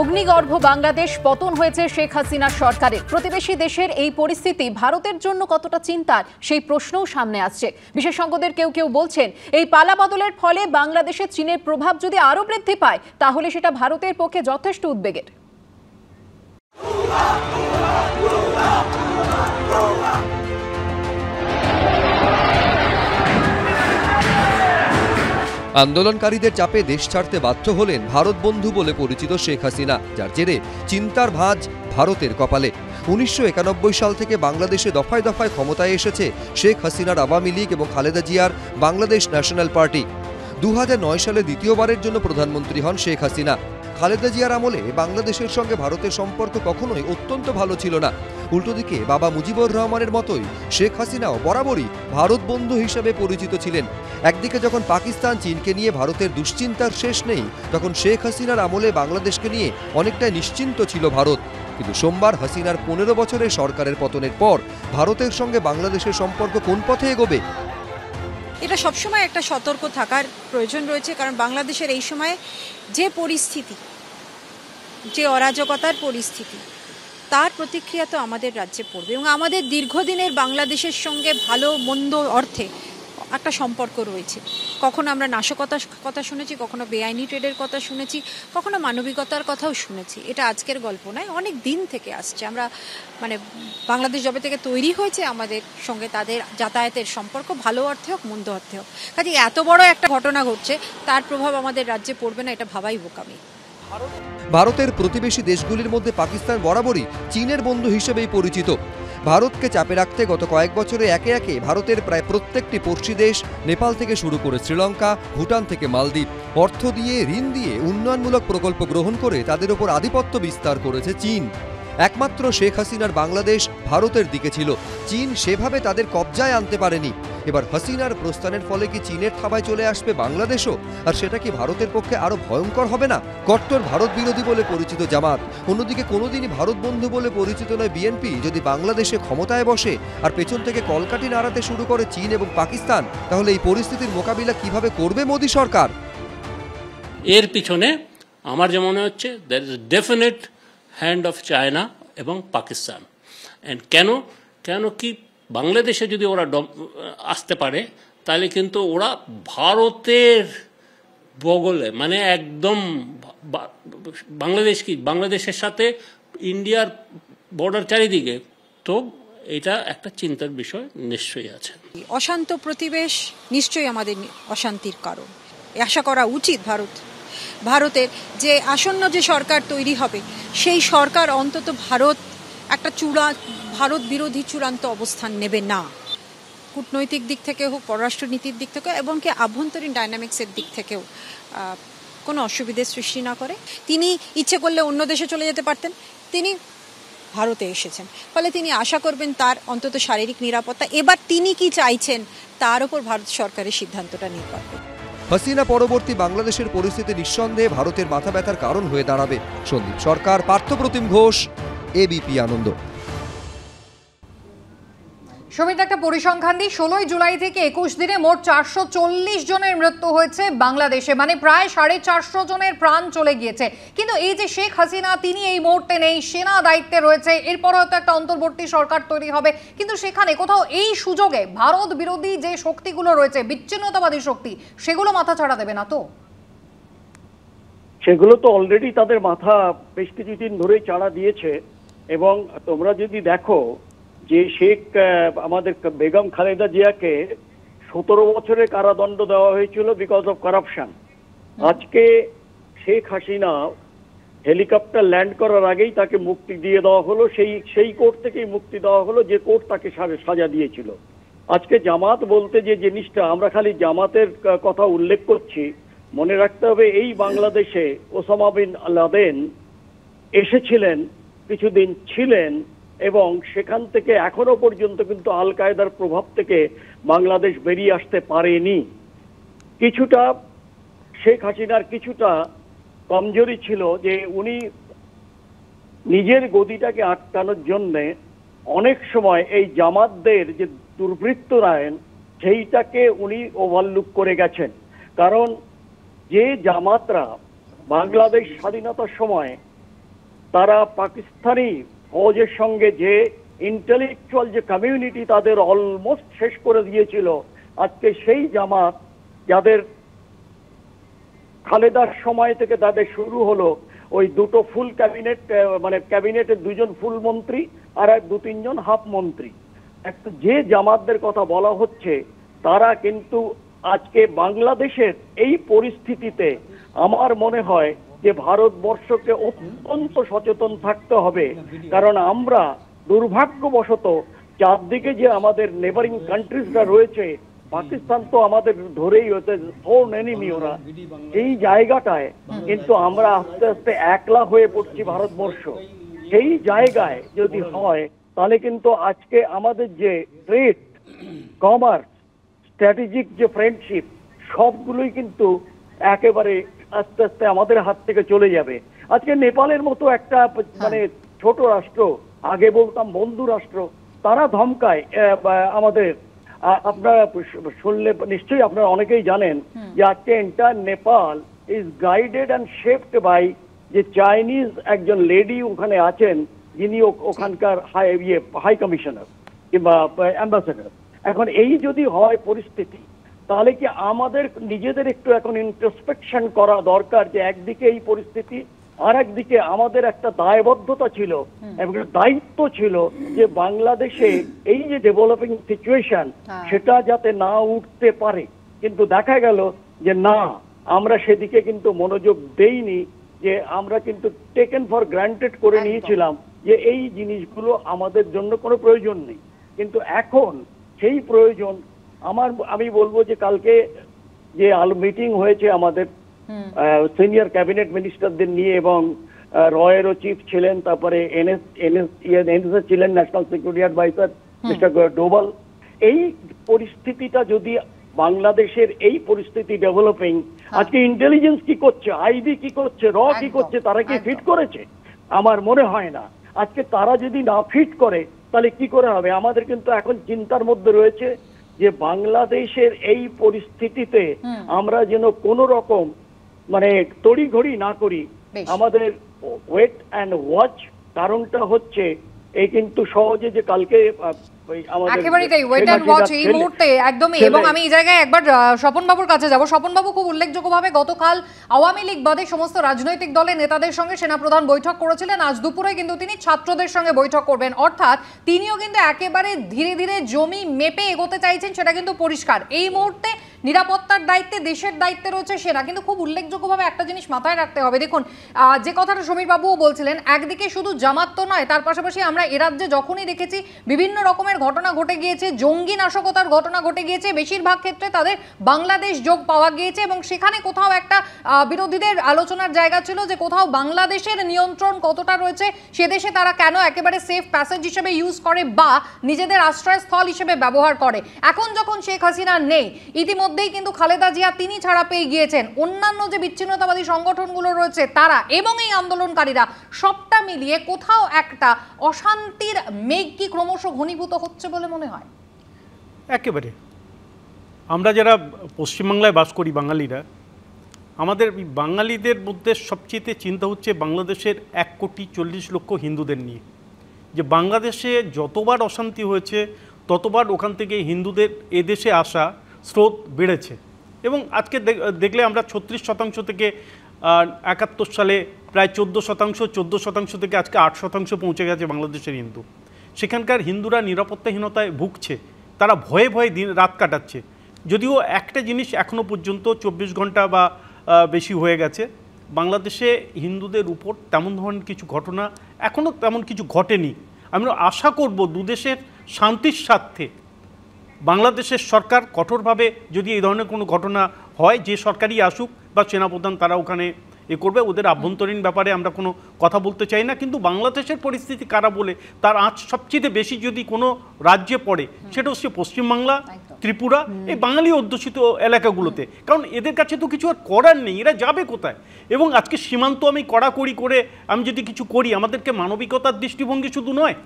অগ্নিগর্ভ বাংলাদেশ পতন হয়েছে শেখ হাসিনার সরকারের প্রতিবেশী দেশের এই পরিস্থিতি ভারতের জন্য কতটা চিন্তার সেই প্রশ্নও সামনে আসছে বিশেষজ্ঞদের কেউ কেউ বলছেন এই পালা বদলের ফলে বাংলাদেশে চীনের প্রভাব যদি আরও বৃদ্ধি পায় তাহলে সেটা ভারতের পক্ষে যথেষ্ট উদ্বেগের আন্দোলনকারীদের চাপে দেশ ছাড়তে বাধ্য হলেন ভারত বন্ধু বলে পরিচিত শেখ হাসিনা যার জেরে চিন্তার ভাঁজ ভারতের কপালে উনিশশো সাল থেকে বাংলাদেশে দফায় দফায় ক্ষমতায় এসেছে শেখ হাসিনার আওয়ামী লীগ এবং খালেদা জিয়ার বাংলাদেশ ন্যাশনাল পার্টি দু সালে দ্বিতীয়বারের জন্য প্রধানমন্ত্রী হন শেখ হাসিনা খালেদা জিয়ার আমলে বাংলাদেশের সঙ্গে ভারতের সম্পর্ক কখনোই অত্যন্ত ভালো ছিল না উল্টোদিকে বাবা মুজিবুর রহমানের মতোই শেখ হাসিনাও বরাবরই ভারত বন্ধু হিসেবে পরিচিত ছিলেন একদিকে যখন পাকিস্তান চীনকে নিয়ে ভারতের দুশ্চিন্তার শেষ নেই তখন শেখ হাসিনার আমলে বাংলাদেশকে নিয়ে অনেকটাই নিশ্চিন্ত ছিল ভারত কিন্তু সোমবার হাসিনার পনেরো বছরের সরকারের পতনের পর ভারতের সঙ্গে বাংলাদেশের সম্পর্ক কোন পথে এগোবে এটা সবসময় একটা সতর্ক থাকার প্রয়োজন রয়েছে কারণ বাংলাদেশের এই সময়ে যে পরিস্থিতি যে অরাজকতার পরিস্থিতি তার প্রতিক্রিয়া তো আমাদের রাজ্যে পড়বে এবং আমাদের দীর্ঘদিনের বাংলাদেশের সঙ্গে ভালো মন্দ অর্থে একটা সম্পর্ক রয়েছে কখনো আমরা নাশকতা কথা শুনেছি কখনো বেআইনি ট্রেডের কথা শুনেছি কখনো মানবিকতার কথাও শুনেছি এটা আজকের গল্প নয় অনেক দিন থেকে আসছে আমরা মানে বাংলাদেশ জবে থেকে তৈরি হয়েছে আমাদের সঙ্গে তাদের যাতায়াতের সম্পর্ক ভালো অর্থে হোক মন্দ অর্থে হোক কাজে এত বড় একটা ঘটনা ঘটছে তার প্রভাব আমাদের রাজ্যে পড়বে না এটা ভাবাই বোকামি ভারতের প্রতিবেশী দেশগুলির মধ্যে পাকিস্তান বরাবরই চীনের বন্ধু হিসেবেই পরিচিত ভারতকে চাপে রাখতে গত কয়েক বছরে একে একে ভারতের প্রায় প্রত্যেকটি পড়শি দেশ নেপাল থেকে শুরু করে শ্রীলঙ্কা ভুটান থেকে মালদ্বীপ অর্থ দিয়ে ঋণ দিয়ে উন্নয়নমূলক প্রকল্প গ্রহণ করে তাদের ওপর আধিপত্য বিস্তার করেছে চীন একমাত্র শেখ হাসিনার বাংলাদেশ ভারতের দিকে ছিল চীন সেভাবে তাদের কবজায় আনতে পারেনি এবার হাসিনার প্রস্থানের ফলে কি চীনের থাবায় চলে আসবে বাংলাদেশও আর সেটা কি ভারতের পক্ষে আরও ভয়ঙ্কর হবে না কট্টর ভারত বিরোধী বলে পরিচিত জামাত অন্যদিকে কোনোদিনই ভারত বন্ধু বলে পরিচিত নয় বিএনপি যদি বাংলাদেশে ক্ষমতায় বসে আর পেছন থেকে কলকাটি নাড়াতে শুরু করে চীন এবং পাকিস্তান তাহলে এই পরিস্থিতির মোকাবিলা কিভাবে করবে মোদী সরকার এর পিছনে আমার যে মনে হচ্ছে there is definite hand of China এবং পাকিস্তান অ্যান্ড কেন কেন কি বাংলাদেশে যদি ওরা আসতে পারে তাহলে কিন্তু ওরা ভারতের বগলে মানে একদম বাংলাদেশ কি বাংলাদেশের সাথে ইন্ডিয়ার বর্ডার চারিদিকে তো এটা একটা চিন্তার বিষয় নিশ্চয়ই আছে অশান্ত প্রতিবেশ নিশ্চয়ই আমাদের অশান্তির কারণ আশা করা উচিত ভারত ভারতের যে আসন্ন যে সরকার তৈরি হবে সেই সরকার অন্তত ভারত একটা চূড়া ভারত বিরোধী চূড়ান্ত অবস্থান নেবে না কূটনৈতিক দিক থেকে হোক পররাষ্ট্রনীতির দিক থেকে এবং কি আভ্যন্তরীণ ডাইনামিক্সের দিক থেকেও কোনো অসুবিধের সৃষ্টি না করে তিনি ইচ্ছে করলে অন্য দেশে চলে যেতে পারতেন তিনি ভারতে এসেছেন ফলে তিনি আশা করবেন তার অন্তত শারীরিক নিরাপত্তা এবার তিনি কি চাইছেন তার উপর ভারত সরকারের সিদ্ধান্তটা নির্ভর করবে হাসিনা পরবর্তী বাংলাদেশের পরিস্থিতি নিঃসন্দেহে ভারতের মাথা ব্যথার কারণ হয়ে দাঁড়াবে সন্দীপ সরকার পার্থপ্রতিম ঘোষ এবিপি আনন্দ সমিত একটা পরিসংখ্যান দিই ষোলোই জুলাই থেকে একুশ দিনে মোট চারশো চল্লিশ জনের মৃত্যু হয়েছে বাংলাদেশে মানে প্রায় সাড়ে চারশো জনের প্রাণ চলে গিয়েছে কিন্তু এই যে শেখ হাসিনা তিনি এই মুহূর্তে নেই সেনা দায়িত্বে রয়েছে এরপর হয়তো একটা অন্তর্বর্তী সরকার তৈরি হবে কিন্তু সেখানে কোথাও এই সুযোগে ভারত বিরোধী যে শক্তিগুলো রয়েছে বিচ্ছিন্নতাবাদী শক্তি সেগুলো মাথা ছাড়া দেবে না তো সেগুলো তো অলরেডি তাদের মাথা বেশ কিছুদিন ধরেই চাড়া দিয়েছে এবং তোমরা যদি দেখো যে শেখ আমাদের বেগম খালেদা জিয়াকে সতেরো বছরের কারাদণ্ড দেওয়া হয়েছিল বিকজ অফ করাপশন আজকে শেখ হাসিনা হেলিকপ্টার ল্যান্ড করার আগেই তাকে মুক্তি দিয়ে দেওয়া হলো সেই সেই কোর্ট থেকেই মুক্তি দেওয়া হলো যে কোর্ট তাকে সাজা দিয়েছিল আজকে জামাত বলতে যে জিনিসটা আমরা খালি জামাতের কথা উল্লেখ করছি মনে রাখতে হবে এই বাংলাদেশে ওসামা বিন লাদেন এসেছিলেন কিছুদিন ছিলেন এবং সেখান থেকে এখনো পর্যন্ত কিন্তু আল কায়দার প্রভাব থেকে বাংলাদেশ বেরিয়ে আসতে পারেনি কিছুটা শেখ হাসিনার কিছুটা কমজোরি ছিল যে উনি নিজের গদিটাকে আটকানোর জন্যে অনেক সময় এই জামাতদের যে দুর্বৃত্ত রায়ন সেইটাকে উনি ওভারলুক করে গেছেন কারণ যে জামাতরা বাংলাদেশ স্বাধীনতার সময় তারা পাকিস্তানি ফৌজের সঙ্গে যে ইন্টেলেকচুয়াল যে কমিউনিটি তাদের অলমোস্ট শেষ করে দিয়েছিল আজকে সেই জামাত যাদের খালেদার সময় থেকে তাদের শুরু হলো ওই দুটো ফুল ক্যাবিনেট মানে ক্যাবিনেটের দুজন ফুল মন্ত্রী আর এক দু তিনজন হাফ মন্ত্রী একটা যে জামাতদের কথা বলা হচ্ছে তারা কিন্তু আজকে বাংলাদেশের এই পরিস্থিতিতে আমার মনে হয় যে ভারতবর্ষকে অত্যন্ত সচেতন থাকতে হবে কারণ আমরা দুর্ভাগ্যবশত চারদিকে যে আমাদের নেবারিং কান্ট্রিজরা হ্যাঁ। রয়েছে পাকিস্তান তো আমাদের ধরেই হতে ফোন এনিমি ওরা এই জায়গাটায় কিন্তু আমরা আস্তে আস্তে একলা হয়ে পড়ছি ভারতবর্ষ সেই জায়গায় যদি হয় তাহলে কিন্তু আজকে আমাদের যে ট্রেড কমার্স স্ট্র্যাটেজিক যে ফ্রেন্ডশিপ সবগুলোই কিন্তু একেবারে আস্তে আস্তে আমাদের হাত থেকে চলে যাবে আজকে নেপালের মতো একটা হ্যাঁ। মানে ছোট রাষ্ট্র আগে বলতাম বন্ধু রাষ্ট্র তারা ধমকায় আমাদের আপনারা শুনলে নিশ্চয়ই আপনারা অনেকেই জানেন যে আজকে entire Nepal is guided and shaped by যে চাইনিজ একজন লেডি ওখানে আছেন যিনি ওখানকার হাই ইয়ে হাই কমিশনার কিংবা অ্যাম্বাসেডার এখন এই যদি হয় পরিস্থিতি তাহলে কি আমাদের নিজেদের একটু এখন ইন্টারসপেকশন করা দরকার যে একদিকে এই পরিস্থিতি আর একদিকে আমাদের একটা দায়বদ্ধতা ছিল এবং দায়িত্ব ছিল যে বাংলাদেশে এই যে ডেভেলপিং সিচুয়েশন হ্যাঁ। সেটা যাতে না উঠতে পারে কিন্তু দেখা গেল যে না আমরা সেদিকে কিন্তু মনোযোগ দেইনি যে আমরা কিন্তু টেকেন ফর গ্রান্টেড করে নিয়েছিলাম যে এই জিনিসগুলো আমাদের জন্য কোনো প্রয়োজন নেই কিন্তু এখন সেই প্রয়োজন আমার আমি বলবো যে কালকে যে মিটিং হয়েছে আমাদের সিনিয়র ক্যাবিনেট মিনিস্টারদের নিয়ে এবং রয়েরও চিফ ছিলেন তারপরে এনএস এনএস এনএসএস ছিলেন national security advisor mister Doval এই পরিস্থিতিটা যদি বাংলাদেশের এই পরিস্থিতি ডেভেলপিং হ্যাঁ। আজকে ইন্টেলিজেন্স কি করছে আইবি কি করছে র কি করছে তারা কি ফিট করেছে আমার মনে হয় না আজকে তারা যদি না ফিট করে তাহলে কি করে হবে আমাদের কিন্তু এখন চিন্তার মধ্যে রয়েছে যে বাংলাদেশের এই পরিস্থিতিতে আমরা যেন কোন রকম মানে তড়িঘড়ি না করি আমাদের ওয়েট অ্যান্ড ওয়াচ কারণটা হচ্ছে এই কিন্তু সহজে যে কালকে এই মুহূর্তে একদমই এবং আমি এই জায়গায় একবার স্বপন বাবুর কাছে স্বপন বাবু খুব উল্লেখযোগ্যভাবে গতকাল আওয়ামী সমস্ত রাজনৈতিক দলের নেতাদের সঙ্গে সেনাপ্রধান বৈঠক করেছিলেন আজ দুপুরে কিন্তু তিনি ছাত্রদের সঙ্গে বৈঠক করবেন অর্থাৎ তিনিও কিন্তু একেবারে ধীরে ধীরে জমি মেপে এগোতে চাইছেন সেটা কিন্তু পরিষ্কার এই মুহূর্তে নিরাপত্তার দায়িত্বে দেশের দায়িত্বে রয়েছে সেরা কিন্তু খুব উল্লেখযোগ্যভাবে একটা জিনিস মাথায় রাখতে হবে দেখুন যে কথাটা সমীরবাবুও বলছিলেন একদিকে শুধু জামাত তো নয় তার পাশাপাশি আমরা এরাজ্যে যখনই দেখেছি বিভিন্ন রকমের ঘটনা ঘটে গিয়েছে জঙ্গি নাশকতার ঘটনা ঘটে গিয়েছে বেশিরভাগ ক্ষেত্রে তাদের বাংলাদেশ যোগ পাওয়া গিয়েছে এবং সেখানে কোথাও একটা বিরোধীদের আলোচনার জায়গা ছিল যে কোথাও বাংলাদেশের নিয়ন্ত্রণ কতটা রয়েছে সেদেশে তারা কেন একেবারে সেফ প্যাসেজ হিসেবে ইউজ করে বা নিজেদের আশ্রয়স্থল হিসেবে ব্যবহার করে এখন যখন শেখ হাসিনা নেই ইতিমধ্যে মধ্যেই কিন্তু খালেদা জিয়া তিনি ছাড়া পেয়ে গিয়েছেন অন্যান্য যে বিচ্ছিন্নতাবাদী সংগঠনগুলো রয়েছে তারা এবং এই আন্দোলনকারীরা সবটা মিলিয়ে কোথাও একটা অশান্তির মেঘ কি ক্রমশ ঘনীভূত হচ্ছে বলে মনে হয় একেবারে আমরা যারা পশ্চিমবাংলায় বাস করি বাঙালিরা আমাদের বাঙালিদের মধ্যে সবচেয়ে চিন্তা হচ্ছে বাংলাদেশের এক কোটি চল্লিশ লক্ষ হিন্দুদের নিয়ে যে বাংলাদেশে যতবার অশান্তি হয়েছে ততবার ওখান থেকে হিন্দুদের এদেশে আসা স্রোত বেড়েছে এবং আজকে দেখলে আমরা ছত্রিশ শতাংশ থেকে একাত্তর সালে প্রায় চোদ্দো শতাংশ চোদ্দো শতাংশ থেকে আজকে আট শতাংশ পৌঁছে গেছে বাংলাদেশের হিন্দু সেখানকার হিন্দুরা নিরাপত্তাহীনতায় ভুগছে তারা ভয়ে ভয়ে দিন রাত কাটাচ্ছে যদিও একটা জিনিস এখনও পর্যন্ত চব্বিশ ঘন্টা বা বেশি হয়ে গেছে বাংলাদেশে হিন্দুদের উপর তেমন ধরনের কিছু ঘটনা এখনও তেমন কিছু ঘটেনি আমরা আশা করব দুদেশের শান্তির স্বার্থে বাংলাদেশের সরকার কঠোরভাবে যদি এই ধরনের কোনো ঘটনা হয় যে সরকারই আসুক বা সেনাপ্রধান তারা ওখানে এ করবে ওদের আভ্যন্তরীণ ব্যাপারে আমরা কোনো কথা বলতে চাই না কিন্তু বাংলাদেশের পরিস্থিতি কারা বলে তার আজ সবচেয়ে বেশি যদি কোনো রাজ্যে পড়ে সেটা হচ্ছে পশ্চিমবাংলা ত্রিপুরা এই বাঙালি অধ্যুষিত এলাকাগুলোতে কারণ এদের কাছে তো কিছু আর করার নেই এরা যাবে কোথায় এবং আজকে সীমান্ত আমি কড়াকড়ি করে আমি যদি কিছু করি আমাদেরকে মানবিকতার দৃষ্টিভঙ্গি শুধু নয়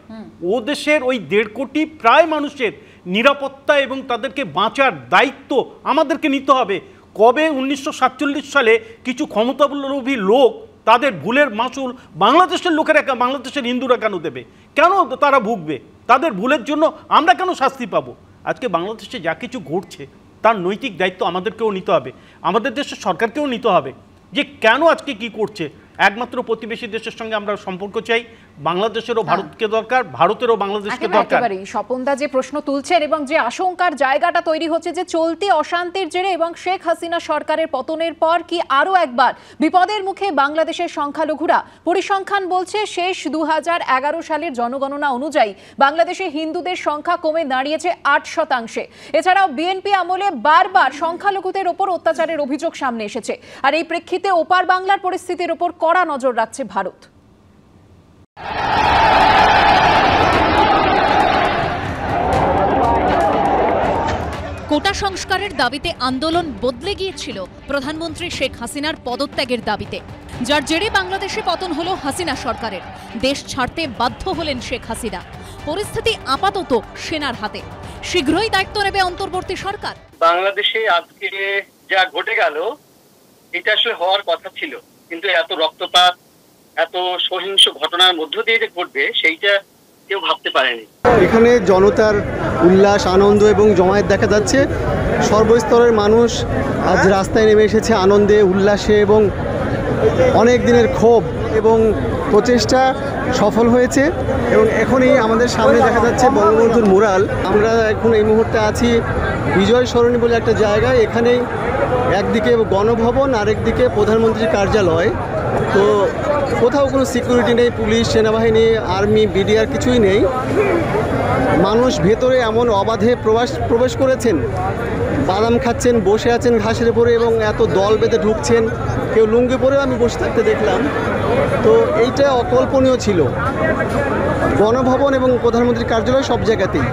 ও দেশের ওই দেড় কোটি প্রায় মানুষের নিরাপত্তা এবং তাদেরকে বাঁচার দায়িত্ব আমাদেরকে নিতে হবে কবে উনিশশো সালে কিছু ক্ষমতালোভী লোক তাদের ভুলের মাসুল বাংলাদেশের লোকেরা বাংলাদেশের হিন্দুরা কেন দেবে কেন তারা ভুগবে তাদের ভুলের জন্য আমরা কেন শাস্তি পাবো আজকে বাংলাদেশে যা কিছু ঘটছে তার নৈতিক দায়িত্ব আমাদেরকেও নিতে হবে আমাদের দেশের সরকারকেও নিতে হবে যে কেন আজকে কি করছে একমাত্র প্রতিবেশী দেশের সঙ্গে আমরা সম্পর্ক চাই বাংলাদেশেরও হ্যাঁ। ভারতকে দরকার ভারতেরও বাংলাদেশকে দরকার স্বপনদা যে প্রশ্ন তুলছেন এবং যে আশঙ্কার জায়গাটা তৈরি হচ্ছে যে চলতি অশান্তির জেরে এবং শেখ হাসিনা সরকারের পতনের পর কি আরও একবার বিপদের মুখে বাংলাদেশের সংখ্যালঘুরা পরিসংখ্যান বলছে শেষ দু সালের জনগণনা অনুযায়ী বাংলাদেশে হিন্দুদের সংখ্যা কমে দাঁড়িয়েছে আট শতাংশে এছাড়াও বিএনপি আমলে বারবার সংখ্যালঘুদের ওপর অত্যাচারের অভিযোগ সামনে এসেছে আর এই প্রেক্ষিতে ওপার বাংলার পরিস্থিতির ওপর কড়া নজর রাখছে ভারত কোটা সংস্কারের দাবিতে আন্দোলন বদলে গিয়েছিল প্রধানমন্ত্রী শেখ হাসিনার পদত্যাগের দাবিতে যার জেরে বাংলাদেশে পতন হল হাসিনা সরকারের দেশ ছাড়তে বাধ্য হলেন শেখ হাসিনা পরিস্থিতি আপাতত সেনার হাতে শীঘ্রই দায়িত্ব নেবে অন্তর্বর্তী সরকার বাংলাদেশে আজকে যা ঘটে গেল এটা আসলে হওয়ার কথা ছিল কিন্তু এত রক্তপাত এত সহিংস ঘটনার মধ্য দিয়ে যে ঘটবে সেইটা কেউ ভাবতে পারেনি এখানে জনতার উল্লাস আনন্দ এবং জমায়েত দেখা যাচ্ছে সর্বস্তরের মানুষ আজ রাস্তায় নেমে এসেছে আনন্দে উল্লাসে এবং অনেক দিনের ক্ষোভ এবং প্রচেষ্টা সফল হয়েছে এবং এখনই আমাদের সামনে দেখা যাচ্ছে বঙ্গবন্ধুর মুরাল আমরা এখন এই মুহূর্তে আছি বিজয় সরণী বলে একটা জায়গায় এখানেই একদিকে গণভবন আরেকদিকে প্রধানমন্ত্রীর কার্যালয় তো কোথাও কোনো সিকিউরিটি নেই পুলিশ সেনাবাহিনী আর্মি বিডিআর কিছুই নেই মানুষ ভেতরে এমন অবাধে প্রবাস প্রবেশ করেছেন বাদাম খাচ্ছেন বসে আছেন ঘাসের উপরে এবং এত দল বেঁধে ঢুকছেন কেউ লুঙ্গি পরেও আমি বসে থাকতে দেখলাম তো এইটা অকল্পনীয় ছিল গণভবন এবং প্রধানমন্ত্রীর কার্যালয় সব জায়গাতেই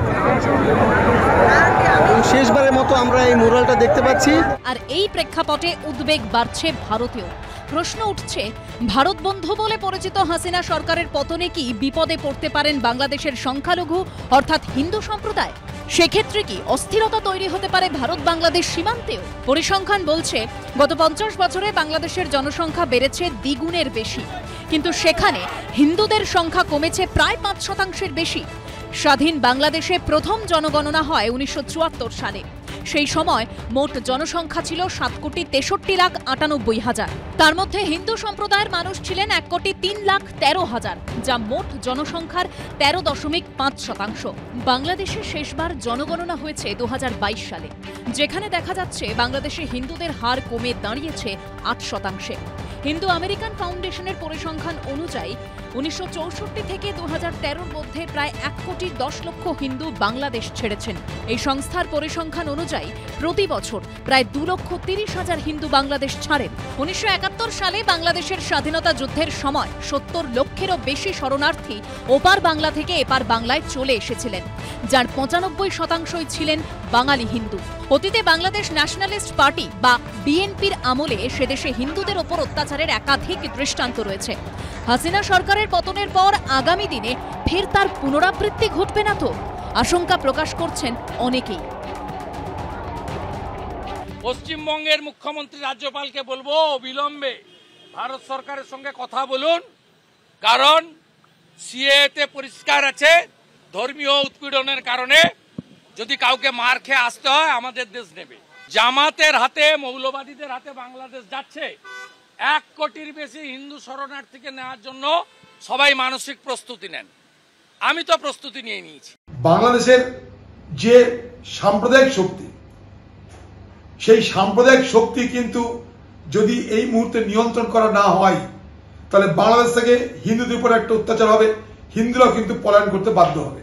শেষবারের মতো আমরা এই মুরালটা দেখতে পাচ্ছি আর এই প্রেক্ষাপটে উদ্বেগ বাড়ছে ভারতীয় প্রশ্ন উঠছে ভারত বন্ধু বলে পরিচিত হাসিনা সরকারের পতনে কি বিপদে পড়তে পারেন বাংলাদেশের সংখ্যালঘু অর্থাৎ হিন্দু সম্প্রদায় সেক্ষেত্রে কি অস্থিরতা তৈরি হতে পারে ভারত বাংলাদেশ সীমান্তেও পরিসংখ্যান বলছে গত পঞ্চাশ বছরে বাংলাদেশের জনসংখ্যা বেড়েছে দ্বিগুণের বেশি কিন্তু সেখানে হিন্দুদের সংখ্যা কমেছে প্রায় পাঁচ শতাংশের বেশি স্বাধীন বাংলাদেশে প্রথম জনগণনা হয় উনিশশো সালে সেই সময় মোট জনসংখ্যা ছিল সাত কোটি তেষট্টি লাখ আটানব্বই হাজার তার মধ্যে হিন্দু সম্প্রদায়ের মানুষ ছিলেন এক কোটি তিন লাখ তেরো হাজার যা মোট জনসংখ্যার তেরো দশমিক পাঁচ শতাংশ বাংলাদেশে শেষবার জনগণনা হয়েছে দু সালে যেখানে দেখা যাচ্ছে বাংলাদেশে হিন্দুদের হার কমে দাঁড়িয়েছে আট শতাংশে হিন্দু আমেরিকান ফাউন্ডেশনের পরিসংখ্যান অনুযায়ী উনিশশো থেকে দু মধ্যে প্রায় এক কোটি দশ লক্ষ হিন্দু বাংলাদেশ ছেড়েছেন এই সংস্থার পরিসংখ্যান অনুযায়ী প্রতি বছর প্রায় দু লক্ষ তিরিশ হাজার হিন্দু বাংলাদেশ ছাড়েন উনিশশো সালে বাংলাদেশের স্বাধীনতা যুদ্ধের সময় সত্তর লক্ষেরও বেশি শরণার্থী ওপার বাংলা থেকে এপার বাংলায় চলে এসেছিলেন যার পঁচানব্বই শতাংশই ছিলেন বাঙালি হিন্দু অতীতে বাংলাদেশ ন্যাশনালিস্ট পার্টি বা বিএনপির আমলে সেদেশে হিন্দুদের ওপর অত্যাচারের একাধিক দৃষ্টান্ত রয়েছে হাসিনা সরকারের সরকারের পতনের পর আগামী দিনে ফের তার পুনরাবৃত্তি ঘটবে না তো আশঙ্কা প্রকাশ করছেন অনেকেই পশ্চিমবঙ্গের মুখ্যমন্ত্রী রাজ্যপালকে বলবো বিলম্বে ভারত সরকারের সঙ্গে কথা বলুন কারণ সিএতে পরিষ্কার আছে ধর্মীয় উৎপীড়নের কারণে যদি কাউকে মার খেয়ে আসতে হয় আমাদের দেশ নেবে জামাতের হাতে মৌলবাদীদের হাতে বাংলাদেশ যাচ্ছে এক কোটির বেশি হিন্দু শরণার্থীকে নেওয়ার জন্য সবাই মানসিক প্রস্তুতি নেন আমি তো প্রস্তুতি নিয়ে নিয়েছি বাংলাদেশের যে সাম্প্রদায়িক শক্তি সেই সাম্প্রদায়িক শক্তি কিন্তু যদি এই মুহূর্তে নিয়ন্ত্রণ করা না হয় তাহলে বাংলাদেশ থেকে হিন্দুদের উপর একটা অত্যাচার হবে হিন্দুরা কিন্তু পলায়ন করতে বাধ্য হবে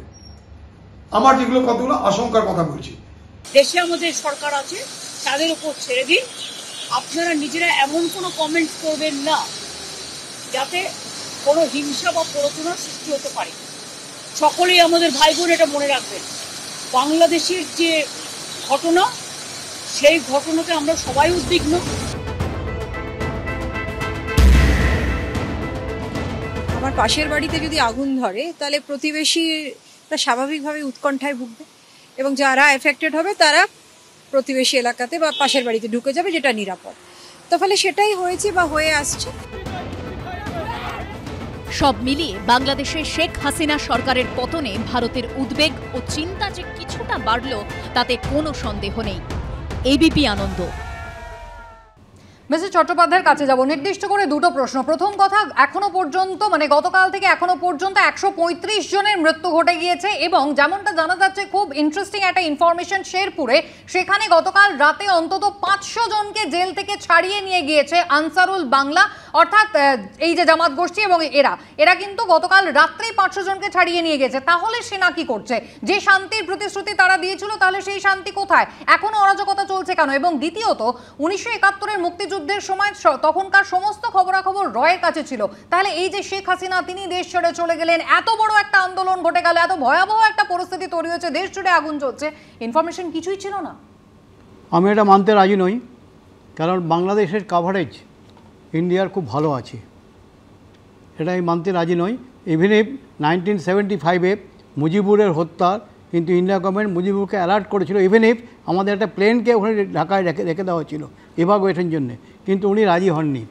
আমার যেগুলো কতগুলো আশঙ্কার কথা বলছি দেশে আমাদের সরকার আছে তাদের উপর ছেড়ে দিন আপনারা নিজেরা এমন কোনো কমেন্ট করবেন না যাতে কোনো হিংসা বা প্রতনার সৃষ্টি হতে পারে সকলেই আমাদের ভাই বোন এটা মনে রাখবেন বাংলাদেশের যে ঘটনা সেই ঘটনাতে আমরা সবাই উদ্বিগ্ন আমার পাশের বাড়িতে যদি আগুন ধরে তাহলে প্রতিবেশীরা স্বাভাবিকভাবে উৎকণ্ঠায় ভুগবে এবং যারা এফেক্টেড হবে তারা প্রতিবেশী এলাকাতে বা পাশের বাড়িতে ঢুকে যাবে যেটা নিরাপদ তো ফলে সেটাই হয়েছে বা হয়ে আসছে সব মিলিয়ে বাংলাদেশে শেখ হাসিনা সরকারের পতনে ভারতের উদ্বেগ ও চিন্তা যে কিছুটা বাড়ল তাতে কোনো সন্দেহ নেই এবিপি আনন্দ মিস্টার চট্টোপাধ্যায়ের কাছে যাব নির্দিষ্ট করে দুটো প্রশ্ন প্রথম কথা এখনো পর্যন্ত মানে গতকাল থেকে এখনো পর্যন্ত একশো জনের মৃত্যু ঘটে গিয়েছে এবং যেমনটা জানা যাচ্ছে খুব ইন্টারেস্টিং একটা ইনফরমেশন শেরপুরে সেখানে গতকাল রাতে অন্তত পাঁচশো জনকে জেল থেকে ছাড়িয়ে নিয়ে গিয়েছে আনসারুল বাংলা অর্থাৎ এই যে জামাত গোষ্ঠী এবং এরা এরা কিন্তু গতকাল রাত্রেই পাঁচশো জনকে ছাড়িয়ে নিয়ে গেছে তাহলে সেনা কি করছে যে শান্তির প্রতিশ্রুতি তারা দিয়েছিল তাহলে সেই শান্তি কোথায় এখনো অরাজকতা চলছে কেন এবং দ্বিতীয়ত উনিশশো একাত্তরের মুক্তিযুদ্ধের সময় তখনকার সমস্ত খবরাখবর রয়ের কাছে ছিল তাহলে এই যে শেখ হাসিনা তিনি দেশ ছেড়ে চলে গেলেন এত বড় একটা আন্দোলন ঘটে গেল এত ভয়াবহ একটা পরিস্থিতি তৈরি হয়েছে দেশ জুড়ে আগুন চলছে ইনফরমেশন কিছুই ছিল না আমি এটা মানতে রাজি নই কারণ বাংলাদেশের কাভারেজ ইন্ডিয়ার খুব ভালো আছে এটা আমি মানতে রাজি নই ইভেন ইফ নাইনটিন সেভেন্টি ফাইভে মুজিবুরের হত্যা কিন্তু ইন্ডিয়া গভর্নমেন্ট মুজিবুরকে অ্যালার্ট করেছিল ইভেন ইফ আমাদের একটা প্লেনকে ওখানে ঢাকায় রেখে রেখে দেওয়া হয়েছিল ইভাগুয়েশন জন্যে কিন্তু উনি রাজি হননি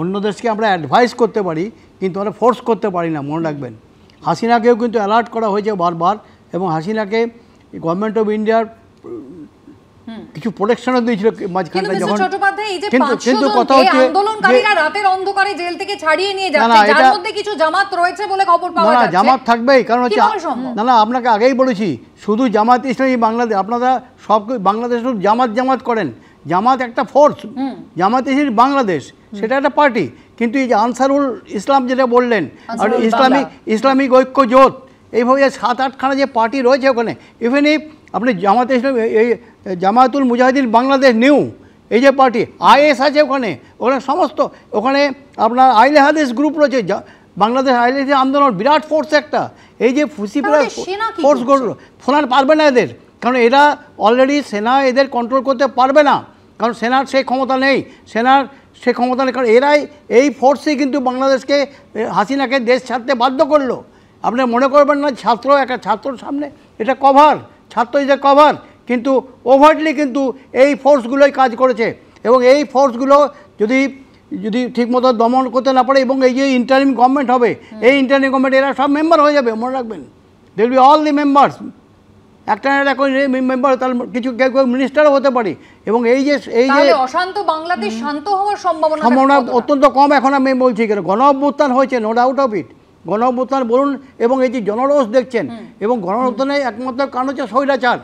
অন্য দেশকে আমরা অ্যাডভাইস করতে পারি কিন্তু আমরা ফোর্স করতে পারি না মনে রাখবেন হাসিনাকেও কিন্তু অ্যালার্ট করা হয়েছে বারবার এবং হাসিনাকে গভর্নমেন্ট অফ ইন্ডিয়ার কিছু প্রোটেকশনও দিয়েছিল মাঝখানে যখন কিন্তু কিন্তু কথা হচ্ছে আন্দোলনকারীরা রাতের অন্ধকারে জেল থেকে ছাড়িয়ে নিয়ে যাচ্ছে যার মধ্যে কিছু জামাত রয়েছে বলে খবর পাওয়া যাচ্ছে না জামাত থাকবেই কারণ হচ্ছে না না আপনাকে আগেই বলেছি শুধু জামাত ইসলামী বাংলাদেশ আপনারা সব বাংলাদেশ শুধু জামাত জামাত করেন জামাত একটা ফোর্স জামাত ইসলামী বাংলাদেশ সেটা একটা পার্টি কিন্তু এই যে আনসারুল ইসলাম যেটা বললেন আর ইসলামিক ইসলামিক ঐক্য জোট এইভাবে সাত আটখানা যে পার্টি রয়েছে ওখানে ইভেন ইফ আপনি জামাতে ইসলাম এই জামায়াতুল মুজাহিদিন বাংলাদেশ নিউ এই যে পার্টি আইএস আছে ওখানে ওখানে সমস্ত ওখানে আপনার আইলে হাদিস গ্রুপ রয়েছে বাংলাদেশ আইলে আন্দোলন বিরাট ফোর্স একটা এই যে ফুসিপুরা ফোর্স গড়ল ফোলান পারবে না এদের কারণ এরা অলরেডি সেনা এদের কন্ট্রোল করতে পারবে না কারণ সেনার সেই ক্ষমতা নেই সেনার সে ক্ষমতা নেই কারণ এরাই এই ফোর্সই কিন্তু বাংলাদেশকে হাসিনাকে দেশ ছাড়তে বাধ্য করলো আপনি মনে করবেন না ছাত্র একটা ছাত্রর সামনে এটা কভার ছাত্র ইজ এ কভার কিন্তু ওভারলি কিন্তু এই ফোর্সগুলোই কাজ করেছে এবং এই ফোর্সগুলো যদি যদি ঠিকমতো দমন করতে না পারে এবং এই যে ইন্টারিম গভর্নমেন্ট হবে এই ইন্টারিম গভর্নমেন্ট এরা সব মেম্বার হয়ে যাবে মনে রাখবেন will be all the members একটা না একটা মেম্বার তার কিছু কেউ কেউ মিনিস্টারও হতে পারে এবং এই যে এই যে অশান্ত বাংলাদেশ শান্ত হওয়ার সম্ভাবনা সম্ভাবনা অত্যন্ত কম এখন আমি বলছি কেন গণ অভ্যুত্থান হয়েছে নো ডাউট অফ ইট গণ অভ্যুত্থান বলুন এবং এই যে জনরোষ দেখছেন এবং গণ একমাত্র কারণ হচ্ছে স্বৈরাচার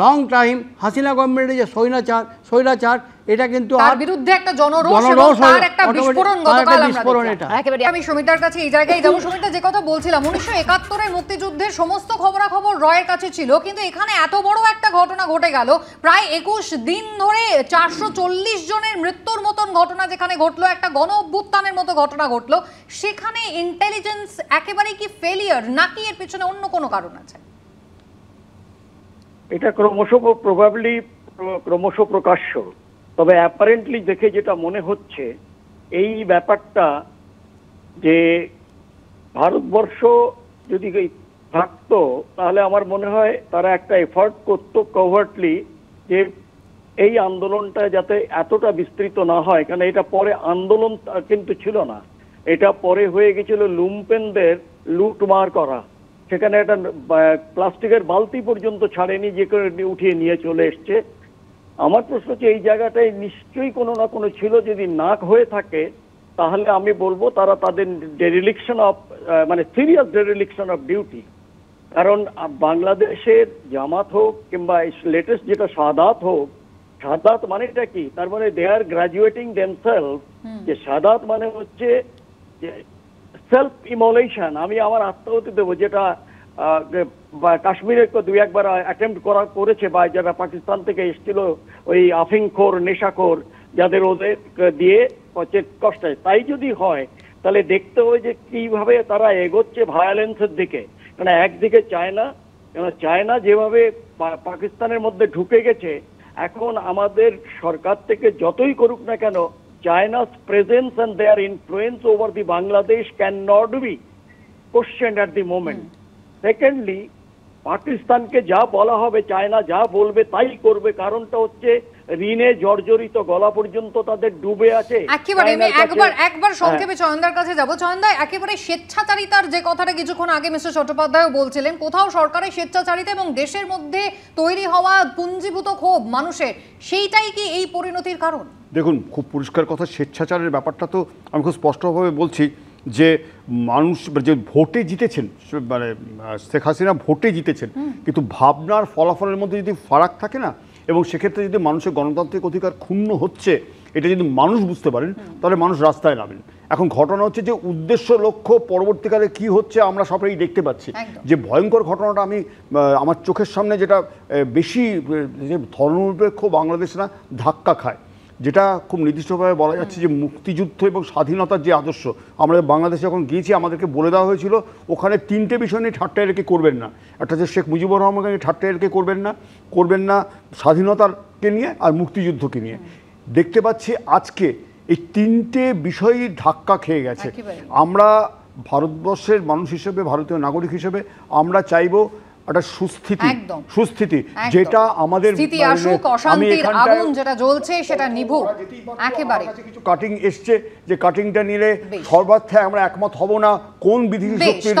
লং টাইম হাসিনা গভর্নমেন্টের যে স্বৈরাচার স্বৈরাচার এটা কিন্তু তার বিরুদ্ধে একটা জনরোষ এবং তার একটা বিস্ফোরণ গতকাল আমরা একেবারে আমি সুমিতার কাছে এই জায়গায় যাব সুমিতা যে কথা বলছিলাম 1971 এর মুক্তিযুদ্ধের সমস্ত খবরাখবর রয়ের কাছে ছিল কিন্তু এখানে এত বড় একটা ঘটনা ঘটে গেল প্রায় 21 দিন ধরে 440 জনের মৃত্যুর মতন ঘটনা যেখানে ঘটলো একটা গণ অভ্যুত্থানের মতো ঘটনা ঘটলো সেখানে ইন্টেলিজেন্স একেবারে কি ফেলিয়ার নাকি এর পিছনে অন্য কোনো কারণ আছে এটা ক্রমশ প্রবাবলি ক্রমশ প্রকাশ্য তবে অ্যাপারেন্টলি দেখে যেটা মনে হচ্ছে এই ব্যাপারটা যে ভারতবর্ষ যদি থাকতো তাহলে আমার মনে হয় তারা একটা এফার্ট করত কভার্টলি যে এই আন্দোলনটা যাতে এতটা বিস্তৃত না হয় কারণ এটা পরে আন্দোলন কিন্তু ছিল না এটা পরে হয়ে গেছিল লুম্পেনদের লুটমার করা সেখানে একটা প্লাস্টিকের বালতি পর্যন্ত ছাড়েনি যে করে উঠিয়ে নিয়ে চলে এসছে আমার প্রশ্ন হচ্ছে এই জায়গাটায় নিশ্চয়ই কোনো না কোনো ছিল যদি নাক হয়ে থাকে তাহলে আমি বলবো তারা তাদের ডেরিলিকশন অফ মানে সিরিয়াস ডেরিলিকশন অফ ডিউটি কারণ বাংলাদেশের জামাত হোক কিংবা লেটেস্ট যেটা সাদাত হোক সাদাত মানে এটা কি তার মানে দে আর গ্রাজুয়েটিং দেমসেলফ যে সাদাত মানে হচ্ছে সেলফ ইমোলেশন আমি আমার আত্মাহতি দেবো যেটা বা কাশ্মীরে দুই একবার অ্যাটেম্প করা করেছে বা যারা পাকিস্তান থেকে এসেছিল ওই আফিংখোর নেশাখোর যাদের ওদের দিয়ে হচ্ছে কষ্টায় তাই যদি হয় তাহলে দেখতে হবে যে কিভাবে তারা এগোচ্ছে ভায়োলেন্সের দিকে কারণ একদিকে চায়না কেন চায়না যেভাবে পাকিস্তানের মধ্যে ঢুকে গেছে এখন আমাদের সরকার থেকে যতই করুক না কেন China's presence and their influence over the Bangladesh can not be question at the moment secondly পাকিস্তানকে যা বলা হবে চায়না যা বলবে তাই করবে কারণটা হচ্ছে ঋণে জর্জরিত গলা পর্যন্ত তাদের ডুবে আছে একবার একবার সংক্ষেপে হ্যাঁ। চয়নদার কাছে যাব চয়নদা একেবারে স্বেচ্ছাচারিতার যে কথাটা কিছুক্ষণ আগে মিস্টার চট্টোপাধ্যায় বলছিলেন কোথাও সরকারের স্বেচ্ছাচারিতা এবং দেশের মধ্যে তৈরি হওয়া পুঞ্জীভূত ক্ষোভ মানুষের সেইটাই কি এই পরিণতির কারণ দেখুন খুব পরিষ্কার কথা স্বেচ্ছাচারের ব্যাপারটা তো আমি খুব স্পষ্টভাবে বলছি যে মানুষ যে ভোটে জিতেছেন মানে শেখ হাসিনা ভোটে জিতেছেন কিন্তু ভাবনার ফলাফলের মধ্যে যদি ফারাক থাকে না এবং সেক্ষেত্রে যদি মানুষের গণতান্ত্রিক অধিকার ক্ষুণ্ণ হচ্ছে এটা যদি মানুষ বুঝতে পারেন তাহলে মানুষ রাস্তায় নামেন এখন ঘটনা হচ্ছে যে উদ্দেশ্য লক্ষ্য পরবর্তীকালে কি হচ্ছে আমরা সবাই দেখতে পাচ্ছি যে ভয়ঙ্কর ঘটনাটা আমি আমার চোখের সামনে যেটা বেশি যে ধর্মনিরপেক্ষ বাংলাদেশ না ধাক্কা খায় যেটা খুব নির্দিষ্টভাবে বলা যাচ্ছে যে মুক্তিযুদ্ধ এবং স্বাধীনতার যে আদর্শ আমরা বাংলাদেশে যখন গিয়েছি আমাদেরকে বলে দেওয়া হয়েছিল ওখানে তিনটে বিষয় নিয়ে ঠাট্টা এরকে করবেন না একটা হচ্ছে শেখ মুজিবুর রহমানকে নিয়ে ঠাট্টা এরকে করবেন না করবেন না স্বাধীনতাকে নিয়ে আর মুক্তিযুদ্ধকে নিয়ে দেখতে পাচ্ছি আজকে এই তিনটে বিষয়ই ধাক্কা খেয়ে গেছে আমরা ভারতবর্ষের মানুষ হিসেবে ভারতীয় নাগরিক হিসেবে আমরা চাইব একটা সুস্থিতি একদম সুস্থিতি যেটা আমাদের স্থিতি আসুক অশান্তির আগুন যেটা জ্বলছে সেটা নিভু একেবারে কাটিং এসছে যে কাটিংটা নিলে সর্বার্থে আমরা একমত হব না কোন বিধি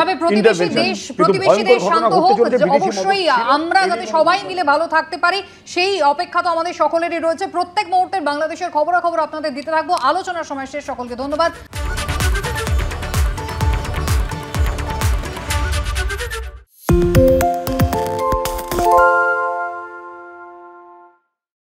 তবে প্রতিবেশী দেশ প্রতিবেশী দেশ শান্ত হোক অবশ্যই আমরা যাতে সবাই মিলে ভালো থাকতে পারি সেই অপেক্ষা তো আমাদের সকলেরই রয়েছে প্রত্যেক মুহূর্তের বাংলাদেশের খবরাখবর আপনাদের দিতে থাকবো আলোচনার সময় শেষ সকলকে ধন্যবাদ thank you